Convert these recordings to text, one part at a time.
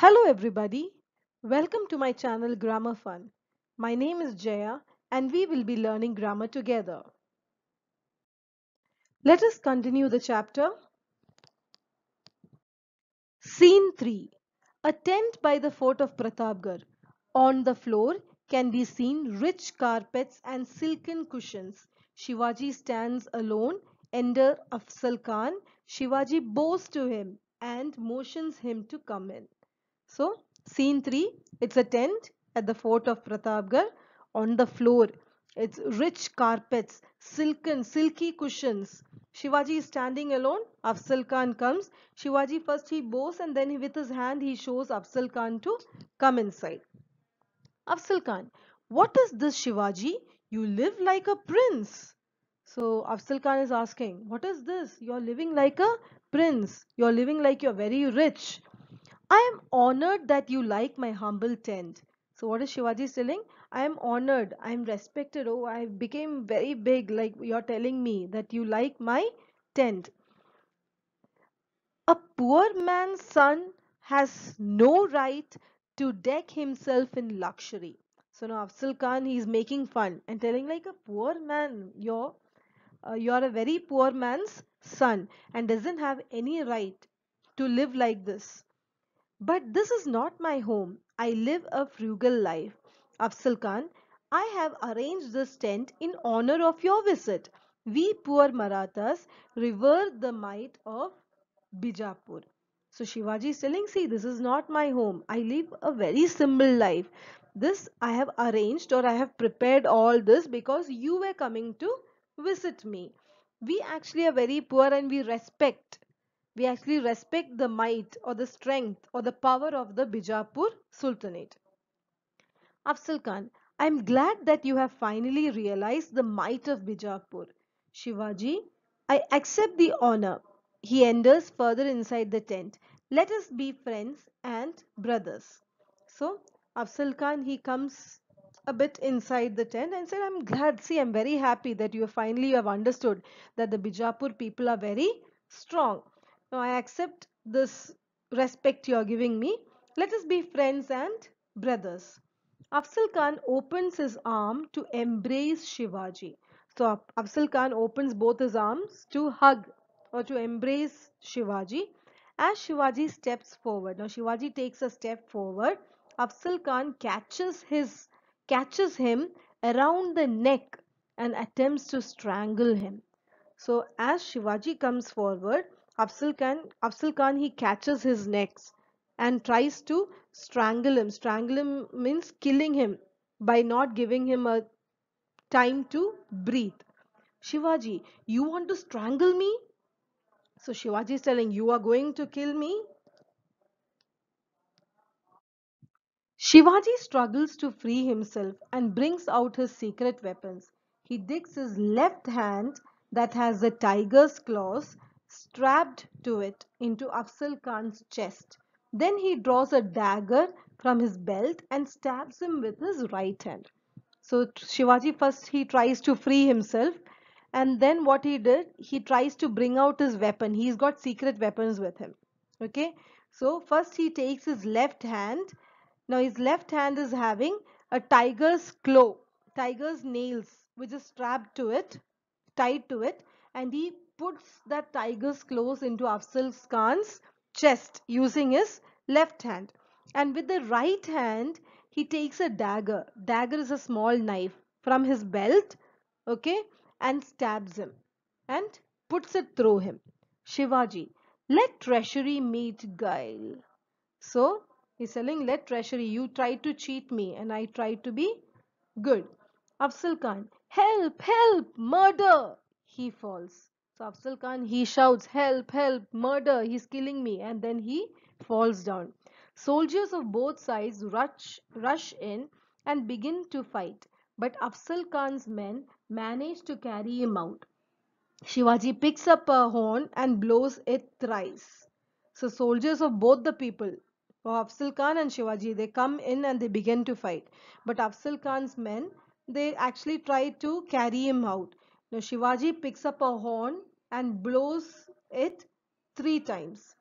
Hello everybody. Welcome to my channel Grammar Fun. My name is Jaya and we will be learning grammar together. Let us continue the chapter. Scene 3. A tent by the fort of Pratapgarh. On the floor can be seen rich carpets and silken cushions. Shivaji stands alone. Ender Afsal Khan. Shivaji bows to him and motions him to come in. So scene 3 it's a tent at the fort of Pratapgarh on the floor. It's rich carpets, silken, silky cushions. Shivaji is standing alone. Afzal Khan comes. Shivaji first he bows and then with his hand he shows Afzal Khan to come inside. Afzal Khan, what is this Shivaji? You live like a prince. So Afzal Khan is asking, what is this? You're living like a prince. You're living like you're very rich. I am honored that you like my humble tent. So what is Shivaji saying? I am honored. I am respected. Oh, I became very big. Like you're telling me that you like my tent. A poor man's son has no right to deck himself in luxury. So now Afzal Khan is making fun and telling like a poor man, you're uh, you're a very poor man's son and doesn't have any right to live like this. But this is not my home. I live a frugal life. Afzal Khan, I have arranged this tent in honor of your visit. We poor Marathas revere the might of Bijapur. So Shivaji is telling, see, this is not my home. I live a very simple life. This I have arranged or I have prepared all this because you were coming to visit me. We actually are very poor and we respect we actually respect the might or the strength or the power of the Bijapur Sultanate. Afsal Khan, I am glad that you have finally realized the might of Bijapur. Shivaji, I accept the honor. He enters further inside the tent. Let us be friends and brothers. So, Afsal Khan, he comes a bit inside the tent and said, I'm glad, see, I'm very happy that you finally have understood that the Bijapur people are very strong. Now I accept this respect you are giving me. Let us be friends and brothers. Afzal Khan opens his arm to embrace Shivaji. So Afzal Khan opens both his arms to hug or to embrace Shivaji as Shivaji steps forward. Now Shivaji takes a step forward. Afzal Khan catches his catches him around the neck and attempts to strangle him. So as Shivaji comes forward, Afzal Khan, Afzal Khan he catches his necks and tries to strangle him. Strangle him means killing him by not giving him a time to breathe. Shivaji, you want to strangle me? So Shivaji is telling, You are going to kill me? Shivaji struggles to free himself and brings out his secret weapons. He digs his left hand that has a tiger's claws strapped to it into Afzal Khan's chest. Then he draws a dagger from his belt and stabs him with his right hand. So Shivaji first he tries to free himself and then what he did he tries to bring out his weapon. He's got secret weapons with him. Okay. So first he takes his left hand. Now his left hand is having a tiger's claw, tiger's nails which is strapped to it, tied to it and he puts that tiger's claws into Afzal Khan's chest using his left hand. And with the right hand, he takes a dagger. Dagger is a small knife from his belt, okay, and stabs him and puts it through him. Shivaji, let treasury meet guile. So he's telling, let treasury, you tried to cheat me and I tried to be good. Afzal Khan, help, help, murder. He falls. So Afzal Khan, he shouts, help, help, murder, he's killing me. And then he falls down. Soldiers of both sides rush, rush in and begin to fight. But Afzal Khan's men manage to carry him out. Shivaji picks up a horn and blows it thrice. So soldiers of both the people, Afzal Khan and Shivaji, they come in and they begin to fight. But Afzal Khan's men, they actually try to carry him out. Now Shivaji picks up a horn and blows it three times.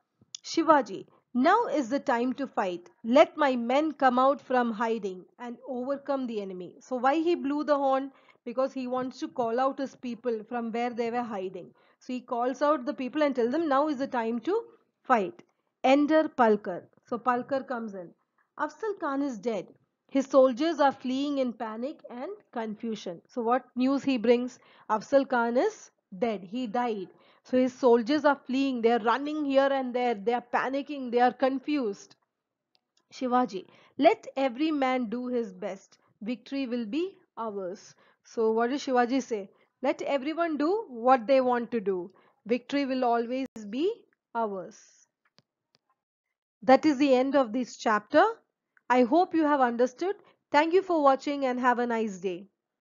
Shivaji, now is the time to fight. Let my men come out from hiding and overcome the enemy. So why he blew the horn? Because he wants to call out his people from where they were hiding. So he calls out the people and tells them now is the time to fight. Enter Palkar. So Palkar comes in. Afsal Khan is dead. His soldiers are fleeing in panic and confusion. So what news he brings? Afzal Khan is dead. He died. So his soldiers are fleeing. They are running here and there. They are panicking. They are confused. Shivaji, let every man do his best. Victory will be ours. So what does Shivaji say? Let everyone do what they want to do. Victory will always be ours. That is the end of this chapter. I hope you have understood. Thank you for watching and have a nice day.